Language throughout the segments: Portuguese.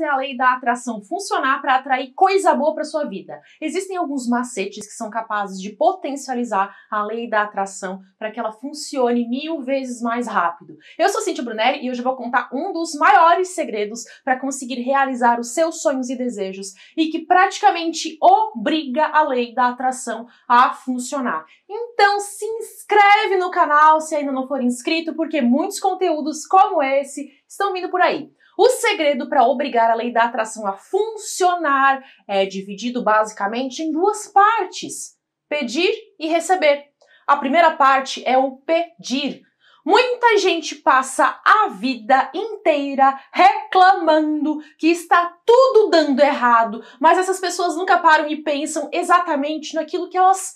fazer a lei da atração funcionar para atrair coisa boa para sua vida. Existem alguns macetes que são capazes de potencializar a lei da atração para que ela funcione mil vezes mais rápido. Eu sou Cintia Brunelli e hoje vou contar um dos maiores segredos para conseguir realizar os seus sonhos e desejos e que praticamente obriga a lei da atração a funcionar. Então se inscreve no canal se ainda não for inscrito, porque muitos conteúdos como esse estão vindo por aí. O segredo para obrigar a lei da atração a funcionar é dividido basicamente em duas partes: pedir e receber. A primeira parte é o pedir. Muita gente passa a vida inteira reclamando que está tudo dando errado, mas essas pessoas nunca param e pensam exatamente naquilo que elas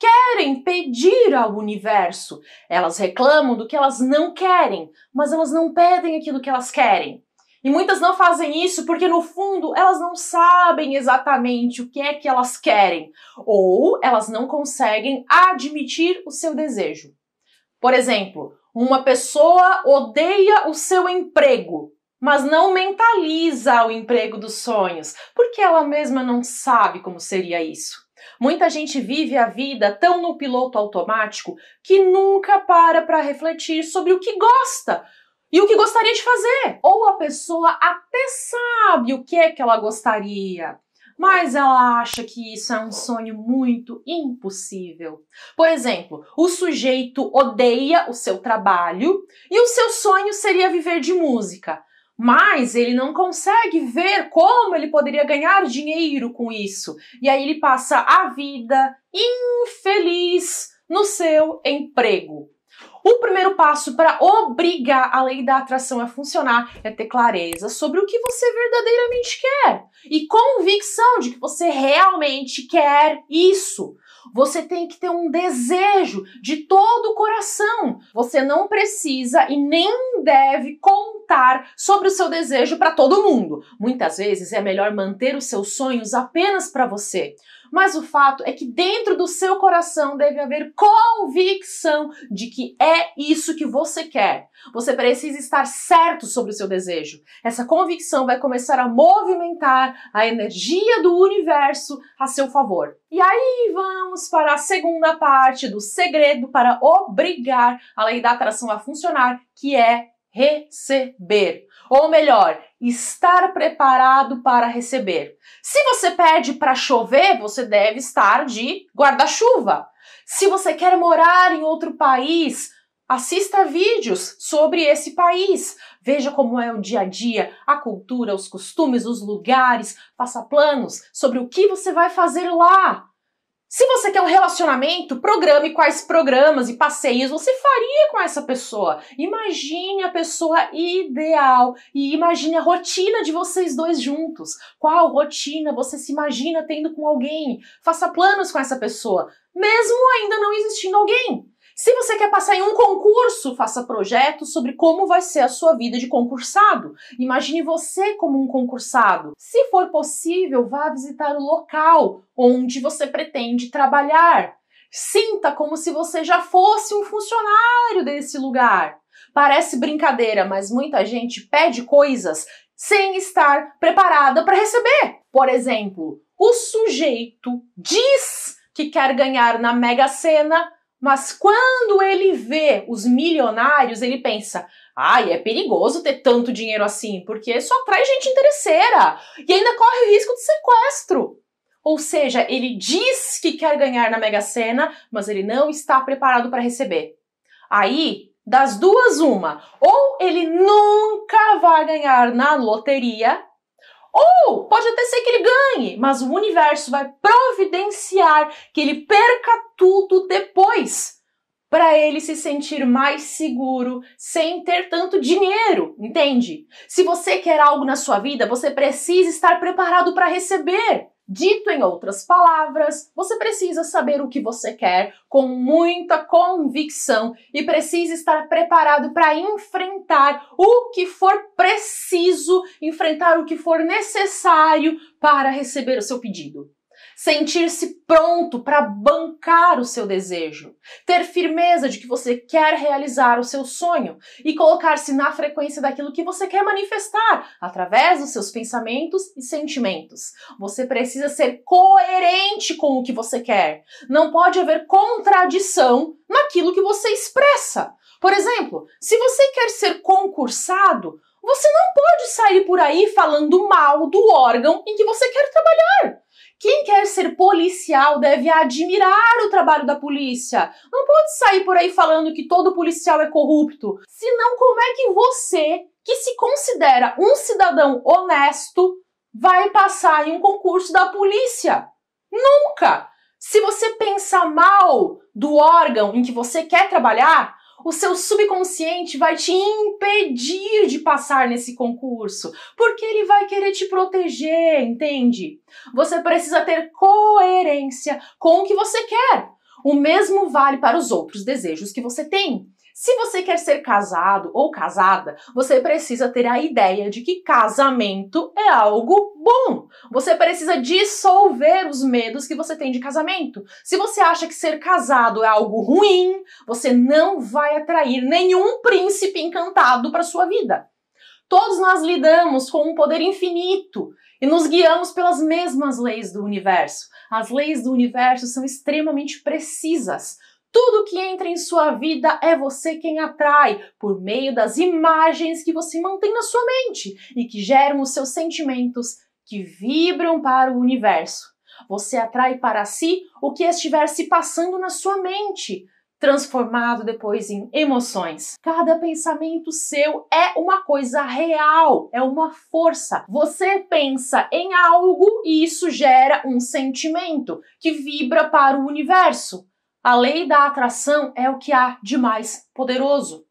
querem pedir ao universo. Elas reclamam do que elas não querem, mas elas não pedem aquilo que elas querem. E muitas não fazem isso porque, no fundo, elas não sabem exatamente o que é que elas querem ou elas não conseguem admitir o seu desejo. Por exemplo, uma pessoa odeia o seu emprego, mas não mentaliza o emprego dos sonhos, porque ela mesma não sabe como seria isso. Muita gente vive a vida tão no piloto automático que nunca para para refletir sobre o que gosta, e o que gostaria de fazer. Ou a pessoa até sabe o que é que ela gostaria, mas ela acha que isso é um sonho muito impossível. Por exemplo, o sujeito odeia o seu trabalho e o seu sonho seria viver de música, mas ele não consegue ver como ele poderia ganhar dinheiro com isso. E aí ele passa a vida infeliz no seu emprego. O primeiro passo para obrigar a lei da atração a funcionar é ter clareza sobre o que você verdadeiramente quer e convicção de que você realmente quer isso. Você tem que ter um desejo de todo o coração. Você não precisa e nem deve contar sobre o seu desejo para todo mundo. Muitas vezes é melhor manter os seus sonhos apenas para você. Mas o fato é que dentro do seu coração deve haver convicção de que é isso que você quer. Você precisa estar certo sobre o seu desejo. Essa convicção vai começar a movimentar a energia do universo a seu favor. E aí vamos para a segunda parte do segredo para obrigar a lei da atração a funcionar, que é receber. Ou melhor, estar preparado para receber. Se você pede para chover, você deve estar de guarda-chuva. Se você quer morar em outro país, assista vídeos sobre esse país. Veja como é o dia a dia, a cultura, os costumes, os lugares. Faça planos sobre o que você vai fazer lá. Se você quer um relacionamento, programe quais programas e passeios você faria com essa pessoa. Imagine a pessoa ideal e imagine a rotina de vocês dois juntos. Qual rotina você se imagina tendo com alguém? Faça planos com essa pessoa, mesmo ainda não existindo alguém. Se você quer passar em um concurso, faça projetos sobre como vai ser a sua vida de concursado. Imagine você como um concursado. Se for possível, vá visitar o local onde você pretende trabalhar. Sinta como se você já fosse um funcionário desse lugar. Parece brincadeira, mas muita gente pede coisas sem estar preparada para receber. Por exemplo, o sujeito diz que quer ganhar na Mega Sena, mas quando ele vê os milionários, ele pensa: ai, é perigoso ter tanto dinheiro assim, porque só traz gente interesseira e ainda corre o risco de sequestro. Ou seja, ele diz que quer ganhar na Mega Sena, mas ele não está preparado para receber. Aí, das duas, uma: ou ele nunca vai ganhar na loteria, ou pode até ser que ele ganhe, mas o universo vai providenciar que ele perca tudo depois para ele se sentir mais seguro sem ter tanto dinheiro, entende? Se você quer algo na sua vida, você precisa estar preparado para receber. Dito em outras palavras, você precisa saber o que você quer com muita convicção e precisa estar preparado para enfrentar o que for preciso, enfrentar o que for necessário para receber o seu pedido sentir-se pronto para bancar o seu desejo, ter firmeza de que você quer realizar o seu sonho e colocar-se na frequência daquilo que você quer manifestar através dos seus pensamentos e sentimentos. Você precisa ser coerente com o que você quer. Não pode haver contradição naquilo que você expressa. Por exemplo, se você quer ser concursado, você não pode sair por aí falando mal do órgão em que você quer trabalhar. Quem quer ser policial deve admirar o trabalho da polícia. Não pode sair por aí falando que todo policial é corrupto. Senão, como é que você, que se considera um cidadão honesto, vai passar em um concurso da polícia? Nunca! Se você pensa mal do órgão em que você quer trabalhar, o seu subconsciente vai te impedir de passar nesse concurso, porque ele vai querer te proteger, entende? Você precisa ter coerência com o que você quer. O mesmo vale para os outros desejos que você tem. Se você quer ser casado ou casada, você precisa ter a ideia de que casamento é algo bom. Você precisa dissolver os medos que você tem de casamento. Se você acha que ser casado é algo ruim, você não vai atrair nenhum príncipe encantado para sua vida. Todos nós lidamos com um poder infinito e nos guiamos pelas mesmas leis do universo. As leis do universo são extremamente precisas. Tudo que entra em sua vida é você quem atrai, por meio das imagens que você mantém na sua mente e que geram os seus sentimentos que vibram para o universo. Você atrai para si o que estiver se passando na sua mente, transformado depois em emoções. Cada pensamento seu é uma coisa real, é uma força. Você pensa em algo e isso gera um sentimento que vibra para o universo. A lei da atração é o que há de mais poderoso.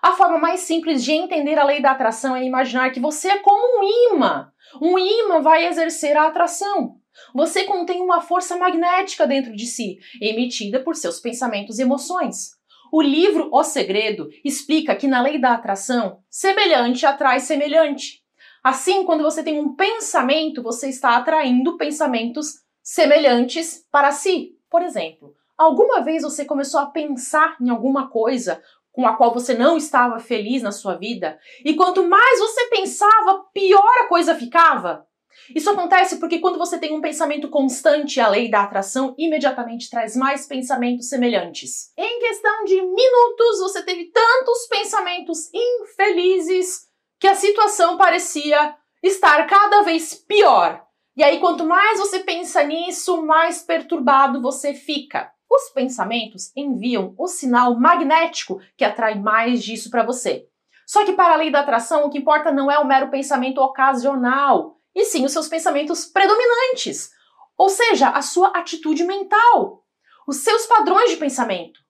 A forma mais simples de entender a lei da atração é imaginar que você é como um imã. Um imã vai exercer a atração. Você contém uma força magnética dentro de si, emitida por seus pensamentos e emoções. O livro O Segredo explica que na lei da atração, semelhante atrai semelhante. Assim, quando você tem um pensamento, você está atraindo pensamentos semelhantes para si. Por exemplo, Alguma vez você começou a pensar em alguma coisa com a qual você não estava feliz na sua vida? E quanto mais você pensava, pior a coisa ficava? Isso acontece porque quando você tem um pensamento constante, a lei da atração imediatamente traz mais pensamentos semelhantes. Em questão de minutos, você teve tantos pensamentos infelizes que a situação parecia estar cada vez pior. E aí, quanto mais você pensa nisso, mais perturbado você fica. Os pensamentos enviam o sinal magnético que atrai mais disso para você. Só que para a lei da atração, o que importa não é o mero pensamento ocasional, e sim os seus pensamentos predominantes, ou seja, a sua atitude mental, os seus padrões de pensamento.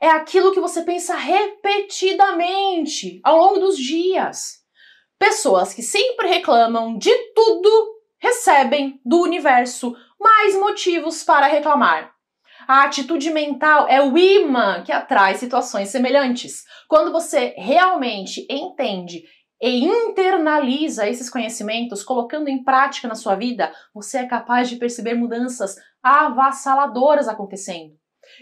É aquilo que você pensa repetidamente ao longo dos dias. Pessoas que sempre reclamam de tudo recebem do universo mais motivos para reclamar. A atitude mental é o imã que atrai situações semelhantes. Quando você realmente entende e internaliza esses conhecimentos, colocando em prática na sua vida, você é capaz de perceber mudanças avassaladoras acontecendo.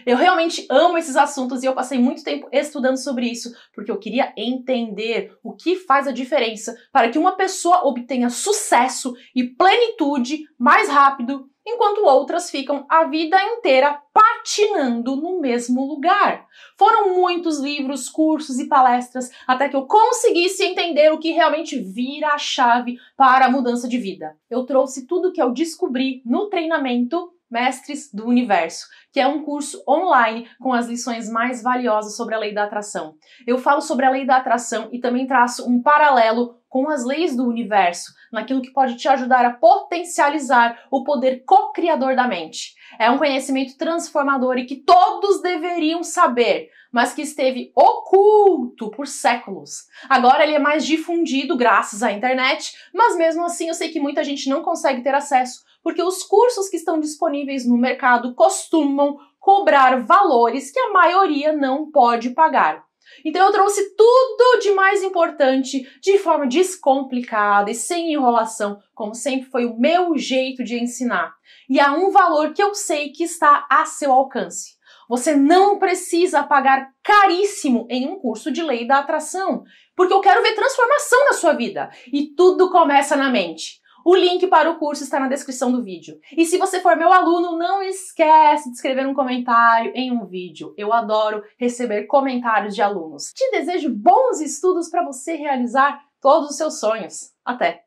Eu realmente amo esses assuntos e eu passei muito tempo estudando sobre isso, porque eu queria entender o que faz a diferença para que uma pessoa obtenha sucesso e plenitude mais rápido, enquanto outras ficam a vida inteira patinando no mesmo lugar. Foram muitos livros, cursos e palestras até que eu conseguisse entender o que realmente vira a chave para a mudança de vida. Eu trouxe tudo que eu descobri no treinamento Mestres do Universo, que é um curso online com as lições mais valiosas sobre a lei da atração. Eu falo sobre a lei da atração e também traço um paralelo com as leis do universo, naquilo que pode te ajudar a potencializar o poder co-criador da mente. É um conhecimento transformador e que todos deveriam saber, mas que esteve oculto por séculos. Agora ele é mais difundido graças à internet, mas mesmo assim eu sei que muita gente não consegue ter acesso porque os cursos que estão disponíveis no mercado costumam cobrar valores que a maioria não pode pagar. Então eu trouxe tudo de mais importante, de forma descomplicada e sem enrolação, como sempre foi o meu jeito de ensinar. E há um valor que eu sei que está a seu alcance. Você não precisa pagar caríssimo em um curso de lei da atração, porque eu quero ver transformação na sua vida. E tudo começa na mente. O link para o curso está na descrição do vídeo. E se você for meu aluno, não esquece de escrever um comentário em um vídeo. Eu adoro receber comentários de alunos. Te desejo bons estudos para você realizar todos os seus sonhos. Até!